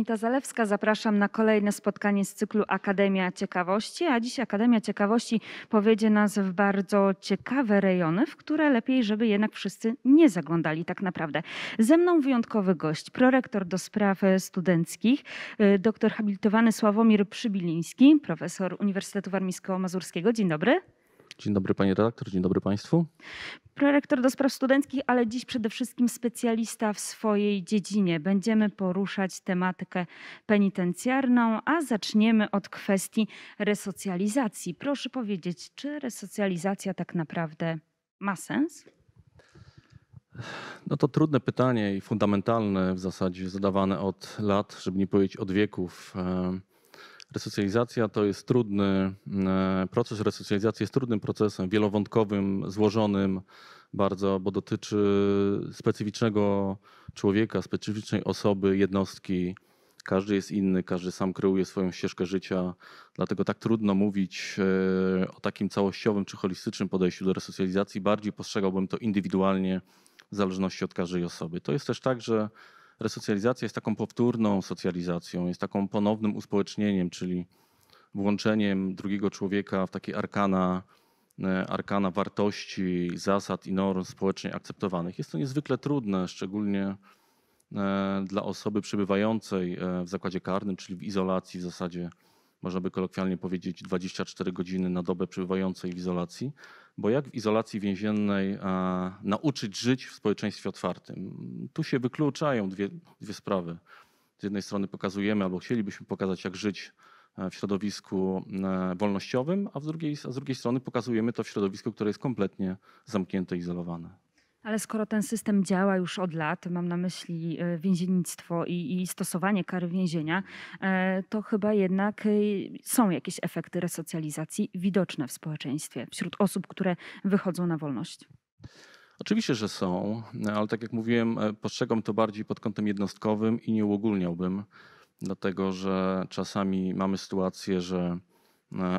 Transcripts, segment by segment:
Anita Zalewska. Zapraszam na kolejne spotkanie z cyklu Akademia Ciekawości. A dziś Akademia Ciekawości powiedzie nas w bardzo ciekawe rejony, w które lepiej, żeby jednak wszyscy nie zaglądali tak naprawdę. Ze mną wyjątkowy gość, prorektor do spraw e, studenckich, e, doktor habilitowany Sławomir Przybiliński, profesor Uniwersytetu Warmińsko-Mazurskiego. Dzień dobry. Dzień dobry panie redaktor, dzień dobry państwu. Prorektor do spraw studenckich, ale dziś przede wszystkim specjalista w swojej dziedzinie. Będziemy poruszać tematykę penitencjarną, a zaczniemy od kwestii resocjalizacji. Proszę powiedzieć, czy resocjalizacja tak naprawdę ma sens? No to trudne pytanie i fundamentalne w zasadzie zadawane od lat, żeby nie powiedzieć od wieków. E, Resocjalizacja to jest trudny e, proces. Resocjalizacja jest trudnym procesem, wielowątkowym, złożonym bardzo, bo dotyczy specyficznego człowieka, specyficznej osoby, jednostki. Każdy jest inny, każdy sam kreuje swoją ścieżkę życia, dlatego tak trudno mówić e, o takim całościowym czy holistycznym podejściu do resocjalizacji. Bardziej postrzegałbym to indywidualnie, w zależności od każdej osoby. To jest też tak, że resocjalizacja jest taką powtórną socjalizacją, jest taką ponownym uspołecznieniem, czyli włączeniem drugiego człowieka w takie arkana, e, arkana wartości, zasad i norm społecznie akceptowanych. Jest to niezwykle trudne, szczególnie e, dla osoby przebywającej e, w zakładzie karnym, czyli w izolacji w zasadzie można by kolokwialnie powiedzieć, 24 godziny na dobę przebywającej w izolacji, bo jak w izolacji więziennej nauczyć żyć w społeczeństwie otwartym? Tu się wykluczają dwie, dwie sprawy. Z jednej strony pokazujemy albo chcielibyśmy pokazać, jak żyć e, w środowisku e, wolnościowym, a, drugiej, a z drugiej strony pokazujemy to w środowisku, które jest kompletnie zamknięte, izolowane. Ale skoro ten system działa już od lat, mam na myśli e, więziennictwo i, i, stosowanie kary więzienia, e, to chyba jednak e, są jakieś efekty resocjalizacji widoczne w społeczeństwie wśród osób, które wychodzą na wolność. Oczywiście, że są, ale tak jak mówiłem, postrzegam to bardziej pod kątem jednostkowym i nie uogólniałbym, dlatego że czasami mamy sytuację, że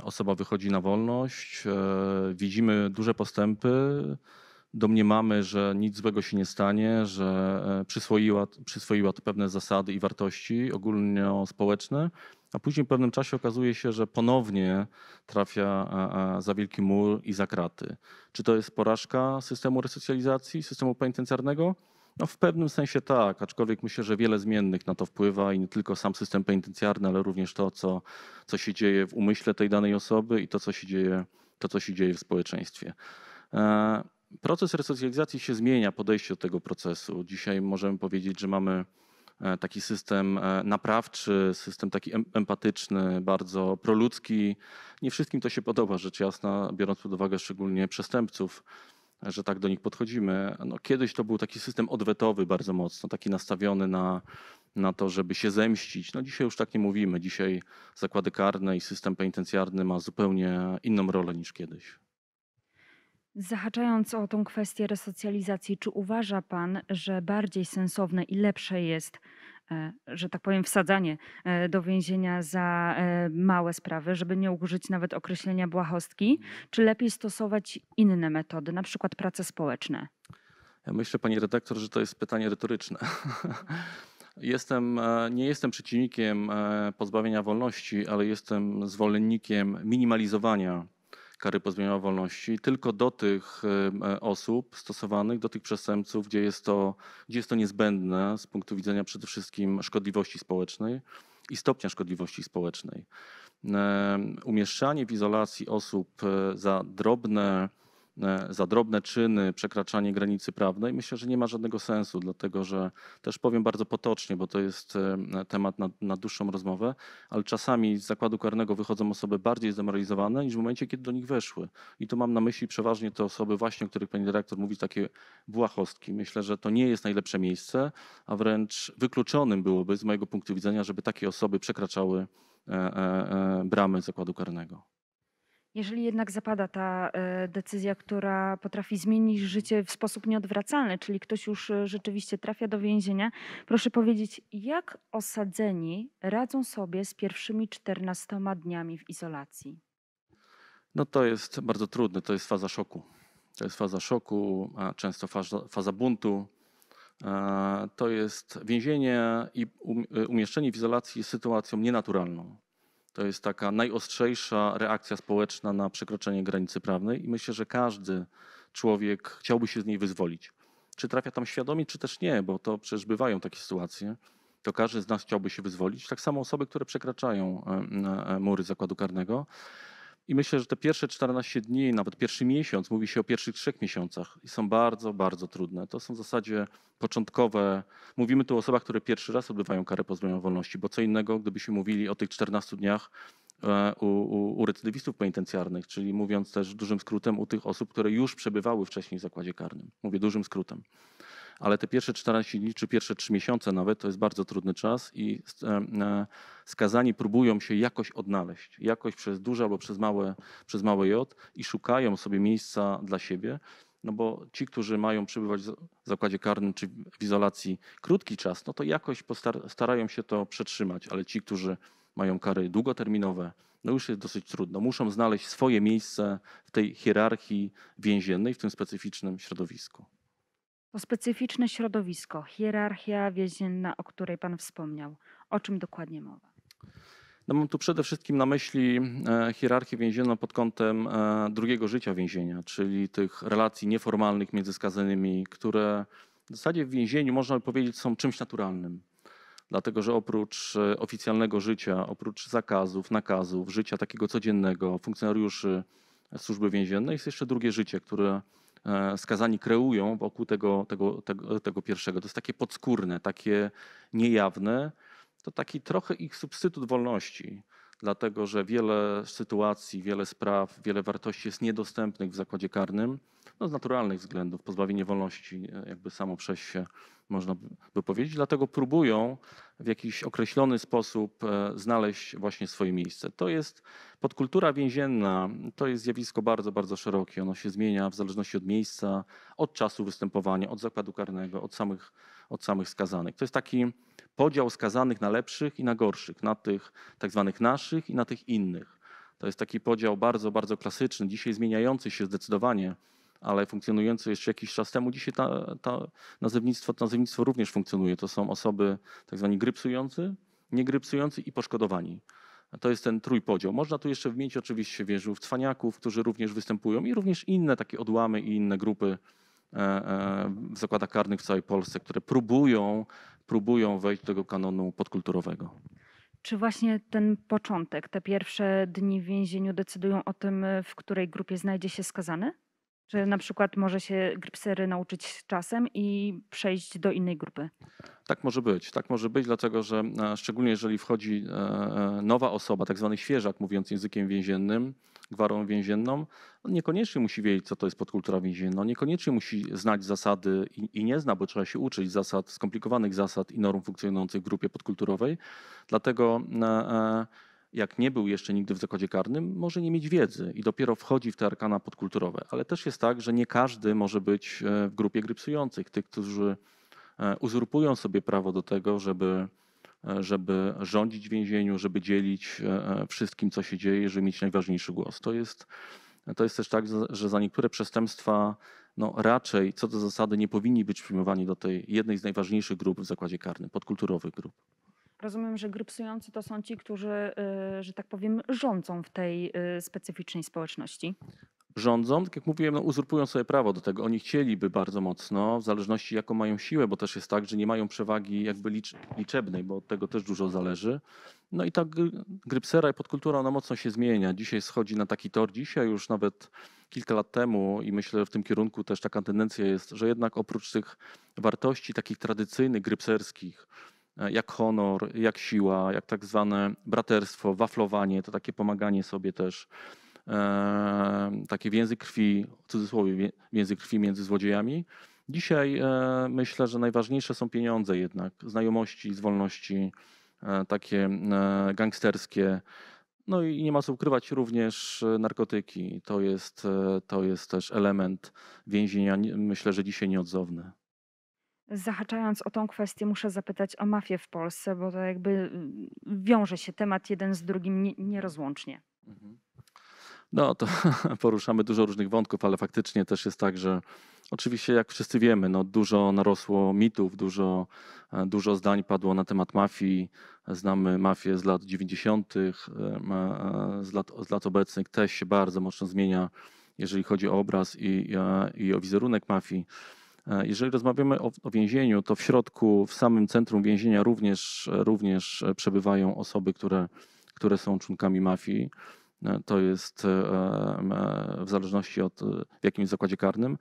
osoba wychodzi na wolność, widzimy duże postępy domniemamy, że nic złego się nie stanie, że e, przyswoiła, przyswoiła to pewne zasady i wartości ogólnospołeczne, a później w pewnym czasie okazuje się, że ponownie trafia za wielki mur i za kraty. Czy to jest porażka systemu resocjalizacji, systemu penitencjarnego? No w pewnym sensie tak, aczkolwiek myślę, że wiele zmiennych na to wpływa i nie tylko sam system penitencjarny, ale również to, co, co się dzieje w umyśle tej danej osoby i to, co się dzieje, to, co się dzieje w społeczeństwie. E, Proces resocjalizacji się zmienia, podejście do tego procesu. Dzisiaj możemy powiedzieć, że mamy e, taki system e, naprawczy, system taki empatyczny, bardzo proludzki. Nie wszystkim to się podoba, rzecz jasna, biorąc pod uwagę szczególnie przestępców, że tak do nich podchodzimy. No, kiedyś to był taki system odwetowy bardzo mocno, taki nastawiony na, na to, żeby się zemścić. No dzisiaj już tak nie mówimy. Dzisiaj zakłady karne i system penitencjarny ma zupełnie inną rolę niż kiedyś. Zahaczając o tą kwestię resocjalizacji, czy uważa Pan, że bardziej sensowne i lepsze jest, e, że tak powiem, wsadzanie e, do więzienia za e, małe sprawy, żeby nie użyć nawet określenia błahostki, czy lepiej stosować inne metody, na przykład prace społeczne? Ja myślę, Pani redaktor, że to jest pytanie retoryczne. Jestem, nie jestem przeciwnikiem pozbawienia wolności, ale jestem zwolennikiem minimalizowania kary pozbawienia wolności tylko do tych e, osób stosowanych, do tych przestępców, gdzie jest to, gdzie jest to niezbędne z punktu widzenia przede wszystkim szkodliwości społecznej i stopnia szkodliwości społecznej. Umieszczanie w izolacji osób e, za drobne E, za drobne czyny, przekraczanie granicy prawnej, myślę, że nie ma żadnego sensu, dlatego że też powiem bardzo potocznie, bo to jest e, temat na, na dłuższą rozmowę, ale czasami z zakładu karnego wychodzą osoby bardziej zdemoralizowane niż w momencie, kiedy do nich weszły. I tu mam na myśli przeważnie te osoby właśnie, o których pani dyrektor mówi, takie błahostki. Myślę, że to nie jest najlepsze miejsce, a wręcz wykluczonym byłoby z mojego punktu widzenia, żeby takie osoby przekraczały e, bramy zakładu karnego. Jeżeli jednak zapada ta e, decyzja, która potrafi zmienić życie w sposób nieodwracalny, czyli ktoś już e, rzeczywiście trafia do więzienia, proszę powiedzieć, jak osadzeni radzą sobie z pierwszymi 14 dniami w izolacji? No to jest bardzo trudne, to jest faza szoku. To jest faza szoku, a często faza, faza buntu. E, to jest więzienie i um, umieszczenie w izolacji jest sytuacją nienaturalną. To jest taka najostrzejsza reakcja społeczna na przekroczenie granicy prawnej i myślę, że każdy człowiek chciałby się z niej wyzwolić. Czy trafia tam świadomie, czy też nie, bo to przecież bywają takie sytuacje. To każdy z nas chciałby się wyzwolić. Tak samo osoby, które przekraczają e, e, mury zakładu karnego. I myślę, że te pierwsze 14 dni, nawet pierwszy miesiąc, mówi się o pierwszych trzech miesiącach i są bardzo, bardzo trudne. To są w zasadzie początkowe. Mówimy tu o osobach, które pierwszy raz odbywają karę pozbawienia wolności, bo co innego, gdybyśmy mówili o tych 14 dniach e, u, u, u recydywistów penitencjarnych, czyli mówiąc też dużym skrótem u tych osób, które już przebywały wcześniej w zakładzie karnym. Mówię dużym skrótem ale te pierwsze 14 dni czy pierwsze 3 miesiące nawet to jest bardzo trudny czas i e, e, skazani próbują się jakoś odnaleźć, jakoś przez duże albo przez małe, przez małe J i szukają sobie miejsca dla siebie. No bo ci, którzy mają przebywać w zakładzie karnym czy w izolacji krótki czas, no to jakoś starają się to przetrzymać, ale ci, którzy mają kary długoterminowe, no już jest dosyć trudno. Muszą znaleźć swoje miejsce w tej hierarchii więziennej, w tym specyficznym środowisku. To specyficzne środowisko, hierarchia więzienna, o której Pan wspomniał. O czym dokładnie mowa? No mam tu przede wszystkim na myśli e, hierarchię więzienną pod kątem e, drugiego życia więzienia, czyli tych relacji nieformalnych między skazanymi, które w zasadzie w więzieniu można by powiedzieć są czymś naturalnym. Dlatego, że oprócz e, oficjalnego życia, oprócz zakazów, nakazów, życia takiego codziennego funkcjonariuszy służby więziennej jest jeszcze drugie życie, które E, skazani kreują wokół tego, tego, tego, tego pierwszego. To jest takie podskórne, takie niejawne. To taki trochę ich substytut wolności dlatego że wiele sytuacji, wiele spraw, wiele wartości jest niedostępnych w zakładzie karnym no z naturalnych względów, pozbawienie wolności e, jakby samo przez się można by powiedzieć, dlatego próbują w jakiś określony sposób e, znaleźć właśnie swoje miejsce. To jest podkultura więzienna, to jest zjawisko bardzo, bardzo szerokie. Ono się zmienia w zależności od miejsca, od czasu występowania, od zakładu karnego, od samych, od samych skazanych. To jest taki podział skazanych na lepszych i na gorszych, na tych tak zwanych naszych i na tych innych. To jest taki podział bardzo, bardzo klasyczny, dzisiaj zmieniający się zdecydowanie, ale funkcjonujący jeszcze jakiś czas temu. Dzisiaj ta, ta nazewnictwo, to nazewnictwo również funkcjonuje. To są osoby tak zwani grypsujący, niegrypsujący i poszkodowani. To jest ten trójpodział. Można tu jeszcze wymienić oczywiście wieżów, cwaniaków, którzy również występują i również inne takie odłamy i inne grupy E, e, w zakładach karnych w całej Polsce, które próbują, próbują wejść do tego kanonu podkulturowego. Czy właśnie ten początek, te pierwsze dni w więzieniu decydują o tym, w której grupie znajdzie się skazany? Czy na przykład może się grypsery nauczyć czasem i przejść do innej grupy? Tak może być, tak może być, dlatego że e, szczególnie jeżeli wchodzi nowa osoba, tak zwany świeżak mówiąc językiem więziennym, gwarą więzienną, on no niekoniecznie musi wiedzieć, co to jest podkultura więzienna, niekoniecznie musi znać zasady i, i, nie zna, bo trzeba się uczyć zasad, skomplikowanych zasad i norm funkcjonujących w grupie podkulturowej. Dlatego e, e, jak nie był jeszcze nigdy w zakładzie karnym, może nie mieć wiedzy i dopiero wchodzi w te arkana podkulturowe. Ale też jest tak, że nie każdy może być e, w grupie grypsujących, tych, którzy uzurpują sobie prawo do tego, żeby E, żeby rządzić w więzieniu, żeby dzielić e, e, wszystkim, co się dzieje, żeby mieć najważniejszy głos. To jest, to jest też tak, że za niektóre przestępstwa no raczej co do zasady nie powinni być przyjmowani do tej jednej z najważniejszych grup w zakładzie karnym, podkulturowych grup. Rozumiem, że gry psujący to są ci, którzy, że tak powiem, rządzą w tej specyficznej społeczności rządzą, tak jak mówiłem, no, uzurpują sobie prawo do tego. Oni chcieliby bardzo mocno, w zależności jaką mają siłę, bo też jest tak, że nie mają przewagi jakby liczebnej, bo od tego też dużo zależy. No i ta grypsera i podkultura, ona mocno się zmienia. Dzisiaj schodzi na taki tor, dzisiaj już nawet kilka lat temu i myślę, że w tym kierunku też taka tendencja jest, że jednak oprócz tych wartości takich tradycyjnych, grypserskich, e, jak honor, jak siła, jak tak zwane braterstwo, waflowanie, to takie pomaganie sobie też, takie więzy krwi, w cudzysłowie więzy krwi między złodziejami. Dzisiaj e, myślę, że najważniejsze są pieniądze jednak, znajomości, zwolności, e, takie e, gangsterskie. No i nie ma co ukrywać również narkotyki. To jest, to jest też element więzienia, myślę, że dzisiaj nieodzowny. Zahaczając o tą kwestię, muszę zapytać o mafię w Polsce, bo to jakby mm, wiąże się temat jeden z drugim nierozłącznie. Mhm. No to poruszamy dużo różnych wątków, ale faktycznie też jest tak, że oczywiście jak wszyscy wiemy, no dużo narosło mitów, dużo, e, dużo zdań padło na temat mafii. Znamy mafię z lat 90., e, e, z lat, z lat obecnych też się bardzo mocno zmienia, jeżeli chodzi o obraz i, i o wizerunek mafii. Jeżeli rozmawiamy o, o, więzieniu, to w środku, w samym centrum więzienia również, również przebywają osoby, które, które są członkami mafii. E, to jest e, e, w zależności od w jakim zakładzie karnym.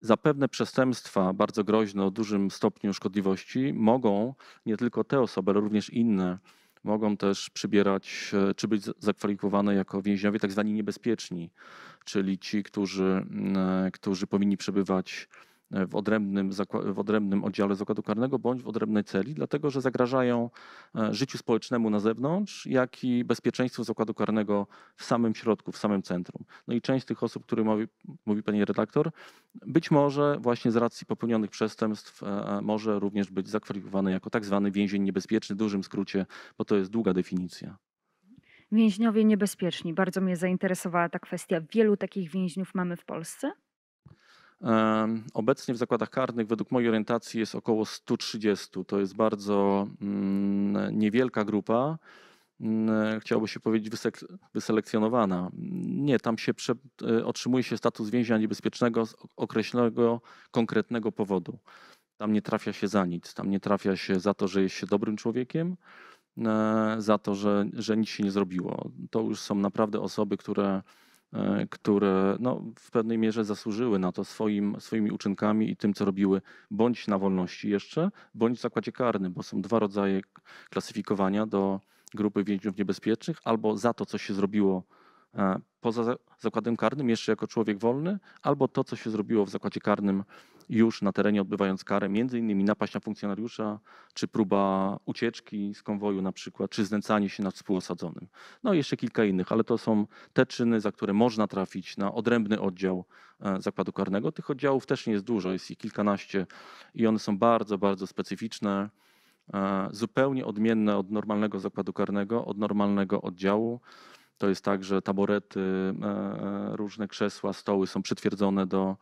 Zapewne przestępstwa bardzo groźne o dużym stopniu szkodliwości mogą nie tylko te osoby, ale również inne mogą też przybierać czy być zakwalifikowane jako więźniowie tak zwani niebezpieczni, czyli ci, którzy, którzy powinni przebywać E, w odrębnym, w odrębnym oddziale zakładu karnego bądź w odrębnej celi, dlatego że zagrażają e, życiu społecznemu na zewnątrz, jak i bezpieczeństwu zakładu karnego w samym środku, w samym centrum. No i część tych osób, które mówi, mówi pani redaktor, być może właśnie z racji popełnionych przestępstw e, może również być zakwalifikowany jako tak zwany więzień niebezpieczny, w dużym skrócie, bo to jest długa definicja więźniowie niebezpieczni. Bardzo mnie zainteresowała ta kwestia. Wielu takich więźniów mamy w Polsce? Obecnie w zakładach karnych, według mojej orientacji, jest około 130. To jest bardzo mm, niewielka grupa. Mm, chciałoby się powiedzieć, wyselekcjonowana. Nie, tam się prze, e, otrzymuje się status więzienia niebezpiecznego z określonego konkretnego powodu. Tam nie trafia się za nic. Tam nie trafia się za to, że jest się dobrym człowiekiem, e, za to, że, że nic się nie zrobiło. To już są naprawdę osoby, które E, które no, w pewnej mierze zasłużyły na to swoim, swoimi uczynkami i tym, co robiły bądź na wolności jeszcze, bądź w zakładzie karnym, bo są dwa rodzaje klasyfikowania do grupy więźniów niebezpiecznych, albo za to, co się zrobiło e, poza zakładem karnym, jeszcze jako człowiek wolny, albo to, co się zrobiło w zakładzie karnym już na terenie odbywając karę, między innymi napaść na funkcjonariusza, czy próba ucieczki z konwoju na przykład, czy znęcanie się nad współosadzonym. No i jeszcze kilka innych, ale to są te czyny, za które można trafić na odrębny oddział e, zakładu karnego. Tych oddziałów też nie jest dużo, jest ich kilkanaście i one są bardzo, bardzo specyficzne e, zupełnie odmienne od normalnego zakładu karnego, od normalnego oddziału. To jest tak, że taborety, e, różne krzesła, stoły są przytwierdzone do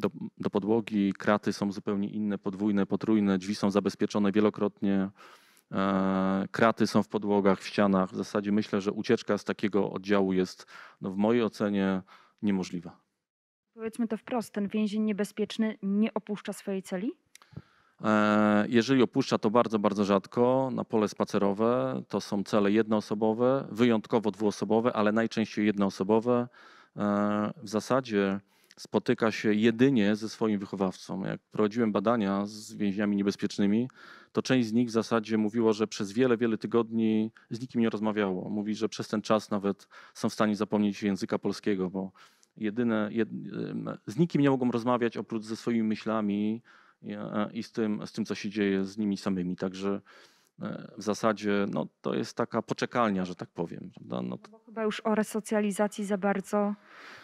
do, do podłogi, kraty są zupełnie inne, podwójne, potrójne, drzwi są zabezpieczone wielokrotnie, e, kraty są w podłogach, w ścianach. W zasadzie myślę, że ucieczka z takiego oddziału jest no, w mojej ocenie niemożliwa. Powiedzmy to wprost, ten więzień niebezpieczny nie opuszcza swojej celi? E, jeżeli opuszcza, to bardzo, bardzo rzadko na pole spacerowe. To są cele jednoosobowe, wyjątkowo dwuosobowe, ale najczęściej jednoosobowe. E, w zasadzie spotyka się jedynie ze swoim wychowawcą. Jak prowadziłem badania z więźniami niebezpiecznymi, to część z nich w zasadzie mówiło, że przez wiele, wiele tygodni z nikim nie rozmawiało. Mówi, że przez ten czas nawet są w stanie zapomnieć języka polskiego, bo jedyne, jed, z nikim nie mogą rozmawiać oprócz ze swoimi myślami e, i z tym, z tym co się dzieje z nimi samymi. Także e, w zasadzie no, to jest taka poczekalnia, że tak powiem. No, Chyba już o resocjalizacji za bardzo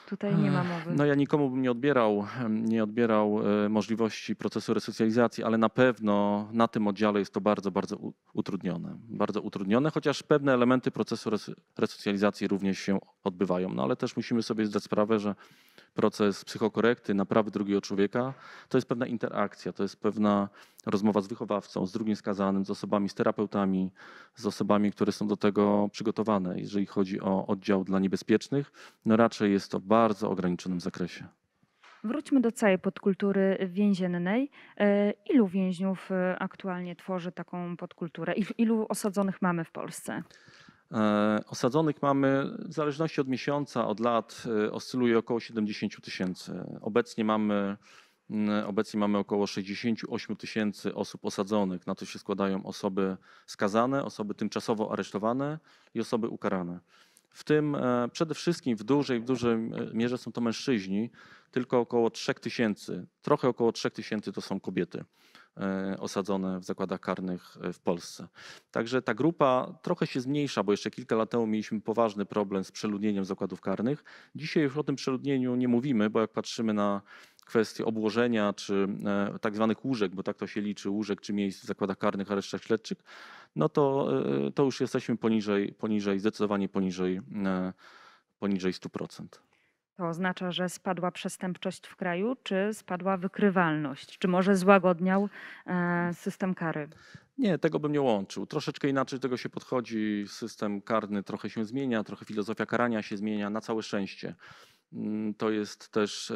Tutaj nie ma mowy. No ja nikomu bym nie odbierał, nie odbierał e, możliwości procesu resocjalizacji, ale na pewno na tym oddziale jest to bardzo, bardzo utrudnione. Bardzo utrudnione, chociaż pewne elementy procesu resocjalizacji również się odbywają. No ale też musimy sobie zdać sprawę, że proces psychokorekty, naprawy drugiego człowieka, to jest pewna interakcja, to jest pewna rozmowa z wychowawcą, z drugim skazanym, z osobami, z terapeutami, z osobami, które są do tego przygotowane. Jeżeli chodzi o oddział dla niebezpiecznych, no raczej jest to bardzo bardzo ograniczonym zakresie. Wróćmy do całej podkultury więziennej. E, ilu więźniów e, aktualnie tworzy taką podkulturę? Ilu osadzonych mamy w Polsce? E, osadzonych mamy w zależności od miesiąca, od lat oscyluje około 70 tysięcy. Obecnie mamy, mm, obecnie mamy około 68 tysięcy osób osadzonych. Na to się składają osoby skazane, osoby tymczasowo aresztowane i osoby ukarane. W tym e, przede wszystkim w dużej, w dużej e, mierze są to mężczyźni, tylko około 3000, tysięcy, trochę około 3000 tysięcy to są kobiety e, osadzone w zakładach karnych w Polsce. Także ta grupa trochę się zmniejsza, bo jeszcze kilka lat temu mieliśmy poważny problem z przeludnieniem zakładów karnych. Dzisiaj już o tym przeludnieniu nie mówimy, bo jak patrzymy na kwestie obłożenia czy e, tak zwanych łóżek, bo tak to się liczy, łóżek czy miejsc w zakładach karnych, aresztach śledczych, no to, e, to już jesteśmy poniżej, poniżej zdecydowanie poniżej, e, poniżej 100%. To oznacza, że spadła przestępczość w kraju, czy spadła wykrywalność? Czy może złagodniał system kary? Nie, tego bym nie łączył. Troszeczkę inaczej do tego się podchodzi. System karny trochę się zmienia, trochę filozofia karania się zmienia, na całe szczęście. Mm, to jest też e,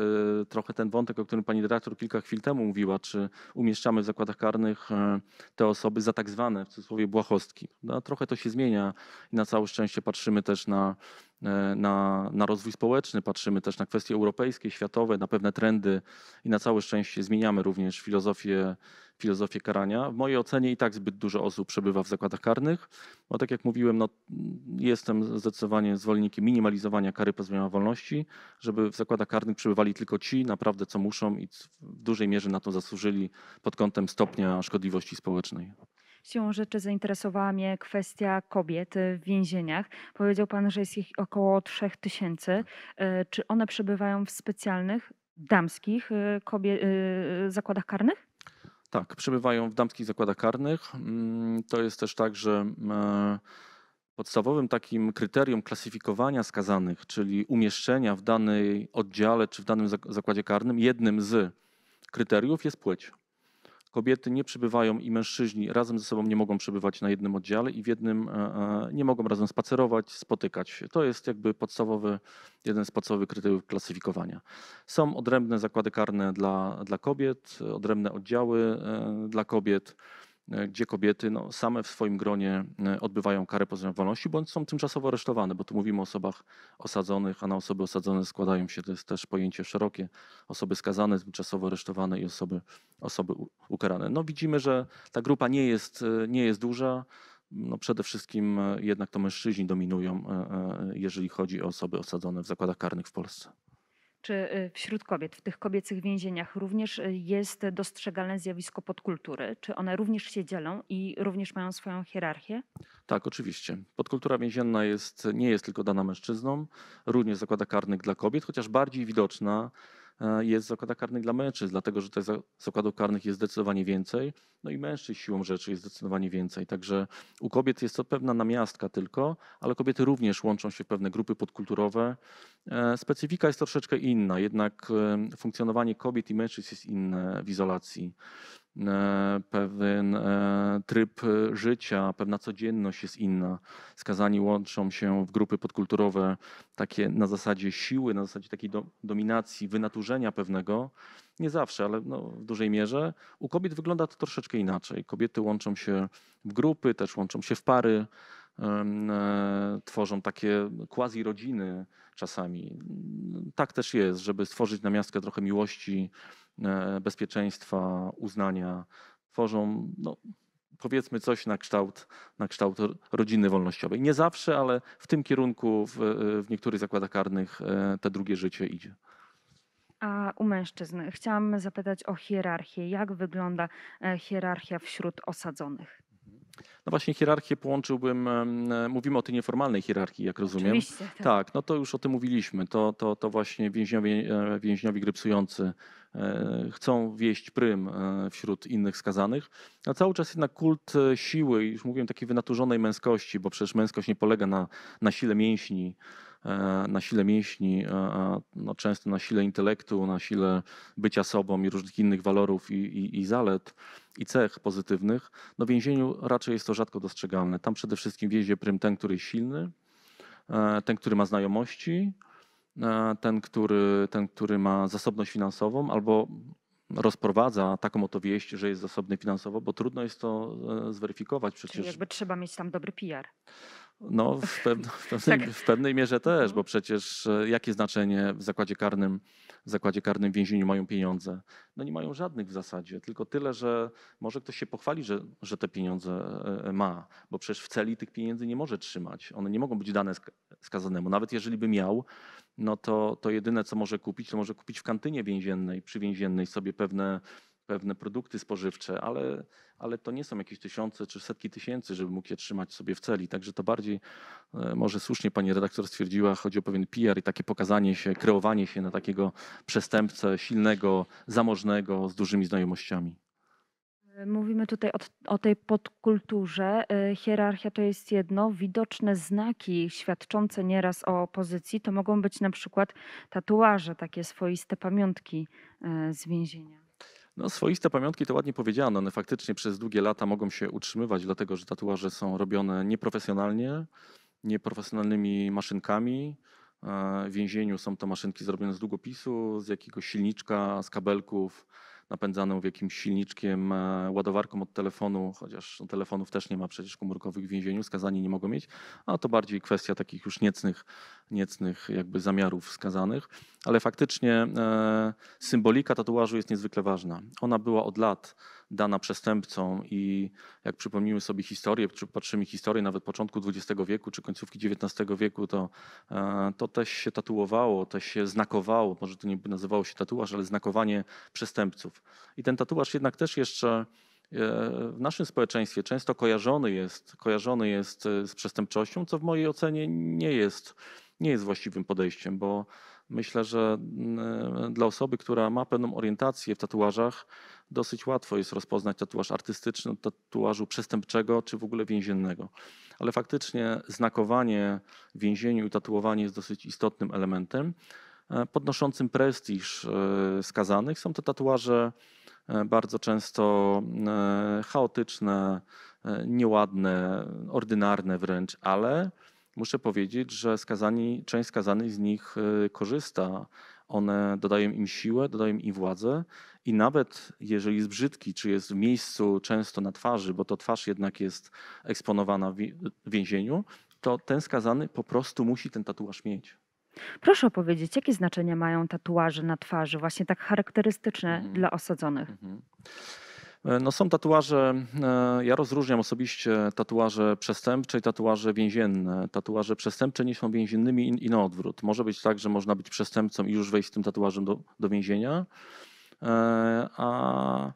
trochę ten wątek, o którym pani dyrektor kilka chwil temu mówiła, czy umieszczamy w zakładach karnych e, te osoby za tak zwane w cudzysłowie błahostki. No, trochę to się zmienia i na całe szczęście patrzymy też na, E, na, na rozwój społeczny, patrzymy też na kwestie europejskie, światowe, na pewne trendy i na całe szczęście zmieniamy również filozofię, filozofię karania. W mojej ocenie i tak zbyt dużo osób przebywa w zakładach karnych, bo tak jak mówiłem, no, jestem zdecydowanie zwolennikiem minimalizowania kary pozbawienia wolności, żeby w zakładach karnych przebywali tylko ci naprawdę co muszą i w dużej mierze na to zasłużyli pod kątem stopnia szkodliwości społecznej. Siłą rzeczy zainteresowała mnie kwestia kobiet e, w więzieniach. Powiedział Pan, że jest ich około 3000. Tak. E, czy one przebywają w specjalnych damskich e, kobie- zakładach karnych? Tak, przebywają w damskich zakładach karnych. Mm, to jest też tak, że mm, podstawowym takim kryterium klasyfikowania skazanych, czyli umieszczenia w danej oddziale czy w danym zakładzie karnym, jednym z kryteriów jest płeć kobiety nie przybywają i mężczyźni razem ze sobą nie mogą przebywać na jednym oddziale i w jednym e, e, nie mogą razem spacerować, spotykać się. To jest jakby podstawowy, jeden z podstawowych kryteriów klasyfikowania. Są odrębne zakłady karne dla, dla kobiet, odrębne oddziały e, dla kobiet. E, gdzie kobiety no, same w swoim gronie e, odbywają karę pozbawienia wolności, bądź są tymczasowo aresztowane, bo tu mówimy o osobach osadzonych, a na osoby osadzone składają się, to jest też pojęcie szerokie, osoby skazane, tymczasowo aresztowane i osoby, osoby ukarane. No widzimy, że ta grupa nie jest, e, nie jest duża, no przede wszystkim jednak to mężczyźni dominują, jeżeli chodzi o osoby osadzone w zakładach karnych w Polsce. Czy y, wśród kobiet w tych kobiecych więzieniach również y, jest dostrzegalne zjawisko podkultury? Czy one również się dzielą i również mają swoją hierarchię? Tak, oczywiście. Podkultura więzienna jest, nie jest tylko dana mężczyznom, również zakłada karnych dla kobiet, chociaż bardziej widoczna E, jest w zakładach karnych dla mężczyzn, dlatego że tych zakładów karnych jest zdecydowanie więcej, no i mężczyzn siłą rzeczy jest zdecydowanie więcej. Także u kobiet jest to pewna namiastka tylko, ale kobiety również łączą się w pewne grupy podkulturowe. E, specyfika jest troszeczkę inna, jednak e, funkcjonowanie kobiet i mężczyzn jest inne w izolacji. E, pewien e, tryb życia, pewna codzienność jest inna. Skazani łączą się w grupy podkulturowe takie na zasadzie siły, na zasadzie takiej dominacji, wynaturzenia pewnego. Nie zawsze, ale no, w dużej mierze. U kobiet wygląda to troszeczkę inaczej. Kobiety łączą się w grupy, też łączą się w pary e, tworzą takie quasi-rodziny czasami. Tak też jest, żeby stworzyć na miastkę trochę miłości, E, bezpieczeństwa, uznania, tworzą no, powiedzmy coś na kształt, na kształt rodziny wolnościowej. Nie zawsze, ale w tym kierunku w, w niektórych zakładach karnych e, te drugie życie idzie. A u mężczyzn chciałam zapytać o hierarchię. Jak wygląda e, hierarchia wśród osadzonych? No właśnie hierarchię połączyłbym, mówimy o tej nieformalnej hierarchii, jak rozumiem. Oczywiście, tak. tak, no to już o tym mówiliśmy. To, to, to właśnie więźniowie, e, więźniowie grypsujący e, chcą wieść prym e, wśród innych skazanych. A cały czas jednak kult siły, już mówiłem, takiej wynaturzonej męskości, bo przecież męskość nie polega na, na sile mięśni, E, na sile mięśni, e, no często na sile intelektu, na sile bycia sobą i różnych innych walorów i, i, i zalet i cech pozytywnych, no w więzieniu raczej jest to rzadko dostrzegalne. Tam przede wszystkim więzie prym ten, który jest silny, e, ten, który ma znajomości, ten, który, ten, który ma zasobność finansową albo rozprowadza taką oto wieść, że jest zasobny finansowo, bo trudno jest to zweryfikować przecież. Czyli jakby trzeba mieć tam dobry PR. No, w, w, pewnej, tak. w, pewnej, mierze też, bo przecież e, jakie znaczenie w zakładzie karnym, w zakładzie karnym więzieniu mają pieniądze? No nie mają żadnych w zasadzie, tylko tyle, że może ktoś się pochwali, że, że te pieniądze e, e, ma, bo przecież w celi tych pieniędzy nie może trzymać. One nie mogą być dane skazanemu. Nawet jeżeli by miał, no to, to jedyne, co może kupić, to może kupić w kantynie więziennej, więziennej sobie pewne pewne produkty spożywcze, ale, ale to nie są jakieś tysiące czy setki tysięcy, żeby mógł je trzymać sobie w celi. Także to bardziej, e, może słusznie pani redaktor stwierdziła, chodzi o pewien PR i takie pokazanie się, kreowanie się na takiego przestępcę silnego, zamożnego, z dużymi znajomościami. Mówimy tutaj o, o, tej podkulturze. E, hierarchia to jest jedno. Widoczne znaki świadczące nieraz o opozycji to mogą być na przykład tatuaże, takie swoiste pamiątki e, z więzienia. No, swoiste pamiątki to ładnie powiedziane. One faktycznie przez długie lata mogą się utrzymywać, dlatego że tatuaże są robione nieprofesjonalnie, nieprofesjonalnymi maszynkami. E, w więzieniu są to maszynki zrobione z długopisu, z jakiegoś silniczka, z kabelków napędzaną w jakimś silniczkiem, e, ładowarką od telefonu, chociaż no, telefonów też nie ma przecież komórkowych w więzieniu, skazani nie mogą mieć, a to bardziej kwestia takich już niecnych, niecnych jakby zamiarów skazanych. Ale faktycznie e, symbolika tatuażu jest niezwykle ważna. Ona była od lat dana przestępcom i jak przypomnimy sobie historię, czy patrzymy historię nawet początku XX wieku czy końcówki XIX wieku, to, e, to też się tatuowało, też się znakowało, może to nie nazywało się tatuaż, ale znakowanie przestępców. I ten tatuaż jednak też jeszcze e, w naszym społeczeństwie często kojarzony jest, kojarzony jest e, z przestępczością, co w mojej ocenie nie jest, nie jest właściwym podejściem, bo Myślę, że mm, dla osoby, która ma pewną orientację w tatuażach, dosyć łatwo jest rozpoznać tatuaż artystyczny od tatuażu przestępczego czy w ogóle więziennego. Ale faktycznie znakowanie w więzieniu i tatuowanie jest dosyć istotnym elementem. E, podnoszącym prestiż e, skazanych są to tatuaże e, bardzo często chaotyczne, nieładne, ordynarne wręcz, ale muszę powiedzieć, że skazani, część skazanych z nich y, korzysta. One dodają im siłę, dodają im władzę i nawet jeżeli jest brzydki, czy jest w miejscu często na twarzy, bo to twarz jednak jest eksponowana w więzieniu, to ten skazany po prostu musi ten tatuaż mieć. Proszę opowiedzieć, jakie znaczenie mają tatuaże na twarzy, właśnie tak charakterystyczne mhm. dla osadzonych? Mhm. E, no są tatuaże, e, ja rozróżniam osobiście tatuaże przestępcze i tatuaże więzienne. Tatuaże przestępcze nie są więziennymi i na odwrót. Może być tak, że można być przestępcą i już wejść z tym tatuażem do, do więzienia, e, a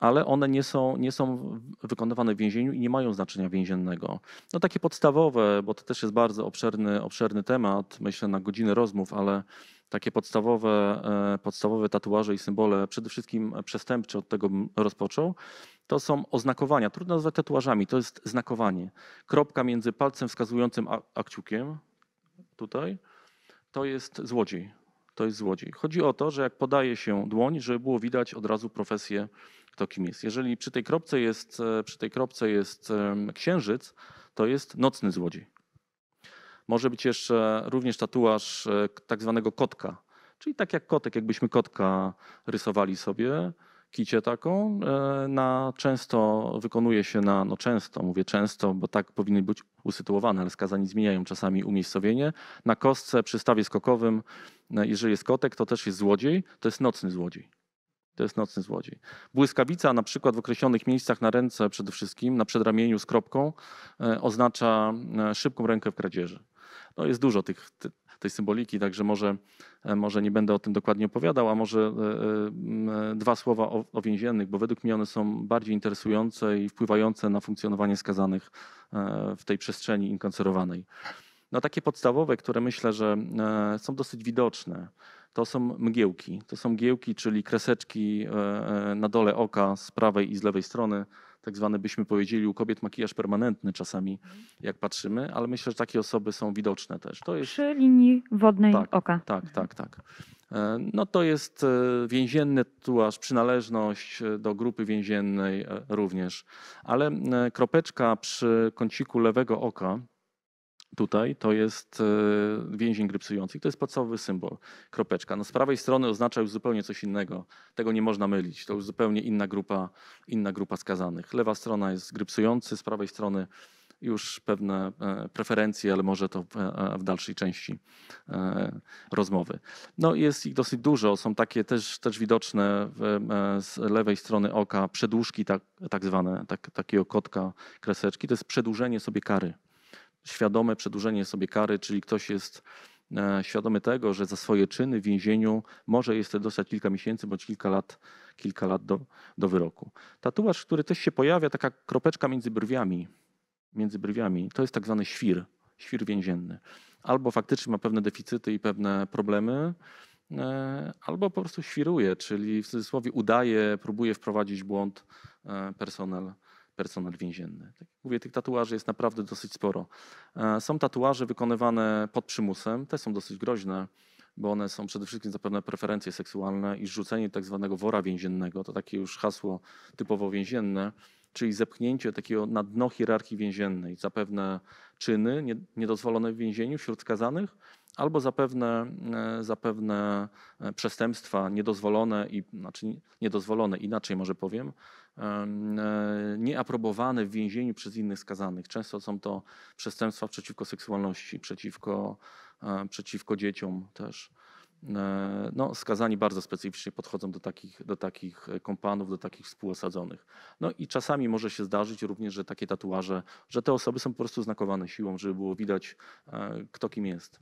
ale one nie są, nie są wykonywane w więzieniu i nie mają znaczenia więziennego. No takie podstawowe, bo to też jest bardzo obszerny, obszerny temat, myślę na godziny rozmów, ale takie podstawowe, e, podstawowe tatuaże i symbole, przede wszystkim przestępcze, od tego bym rozpoczął, to są oznakowania. Trudno nazwać tatuażami, to jest znakowanie. Kropka między palcem wskazującym a, a kciukiem, tutaj, to jest złodziej. To jest złodziej. Chodzi o to, że jak podaje się dłoń, żeby było widać od razu profesję kto kim jest. Jeżeli przy tej kropce jest, e, przy tej kropce jest księżyc, to jest nocny złodziej. Może być jeszcze również tatuaż e, tak zwanego kotka, czyli tak jak kotek, jakbyśmy kotka rysowali sobie, kicie taką. E, na, często wykonuje się na, no często, mówię często, bo tak powinny być usytuowane, ale skazani zmieniają czasami umiejscowienie. Na kostce przy stawie skokowym, jeżeli jest kotek, to też jest złodziej, to jest nocny złodziej. To jest nocny złodziej. Błyskawica na przykład w określonych miejscach na ręce przede wszystkim, na przedramieniu z kropką, e, oznacza e, szybką rękę w kradzieży. No jest dużo tych, tej symboliki, także może, e, może nie będę o tym dokładnie opowiadał, a może dwa słowa o, o więziennych, bo według mnie one są bardziej interesujące i wpływające na funkcjonowanie skazanych w tej przestrzeni inkancerowanej. No takie podstawowe, które myślę, że są dosyć widoczne to są mgiełki. To są mgiełki, czyli kreseczki e, e, na dole oka z prawej i z lewej strony. Tak zwany, byśmy powiedzieli, u kobiet makijaż permanentny czasami, jak patrzymy, ale myślę, że takie osoby są widoczne też. To jest... Przy linii wodnej tak, oka. Tak, tak, tak. E, no to jest więzienny tatuaż, przynależność do grupy więziennej również. Ale kropeczka przy kąciku lewego oka, tutaj to jest e, więzień grypsujący. To jest podstawowy symbol, kropeczka. No z prawej strony oznacza już zupełnie coś innego. Tego nie można mylić. To już zupełnie inna grupa, inna grupa skazanych. Lewa strona jest grypsujący, z prawej strony już pewne e, preferencje, ale może to w e, dalszej części rozmowy. No jest ich dosyć dużo. Są takie też, też widoczne z lewej strony oka przedłużki, tak, tak zwane, tak, takiego kotka, kreseczki. To jest przedłużenie sobie kary świadome przedłużenie sobie kary, czyli ktoś jest e, świadomy tego, że za swoje czyny w więzieniu może jeszcze dostać kilka miesięcy bądź kilka lat, kilka lat do, do wyroku. Tatuaż, który też się pojawia, taka kropeczka między brwiami, między brwiami, to jest tak zwany świr, świr więzienny. Albo faktycznie ma pewne deficyty i pewne problemy, e, albo po prostu świruje, czyli w cudzysłowie udaje, próbuje wprowadzić błąd e, personel personel więzienny. Tak jak mówię, tych tatuaży jest naprawdę dosyć sporo. E, są tatuaże wykonywane pod przymusem, te są dosyć groźne, bo one są przede wszystkim zapewne preferencje seksualne i rzucenie tak zwanego wora więziennego, to takie już hasło typowo więzienne, czyli zepchnięcie takiego na dno hierarchii więziennej, zapewne czyny niedozwolone w więzieniu wśród skazanych, albo zapewne, e, zapewne e, przestępstwa niedozwolone i znaczy niedozwolone, inaczej może powiem, E, nieaprobowane w więzieniu przez innych skazanych. Często są to przestępstwa przeciwko seksualności, przeciwko, e, przeciwko dzieciom też. E, no, skazani bardzo specyficznie podchodzą do takich, do takich kompanów, do takich współosadzonych. No i czasami może się zdarzyć również, że takie tatuaże, że te osoby są po prostu znakowane siłą, żeby było widać, kto kim jest.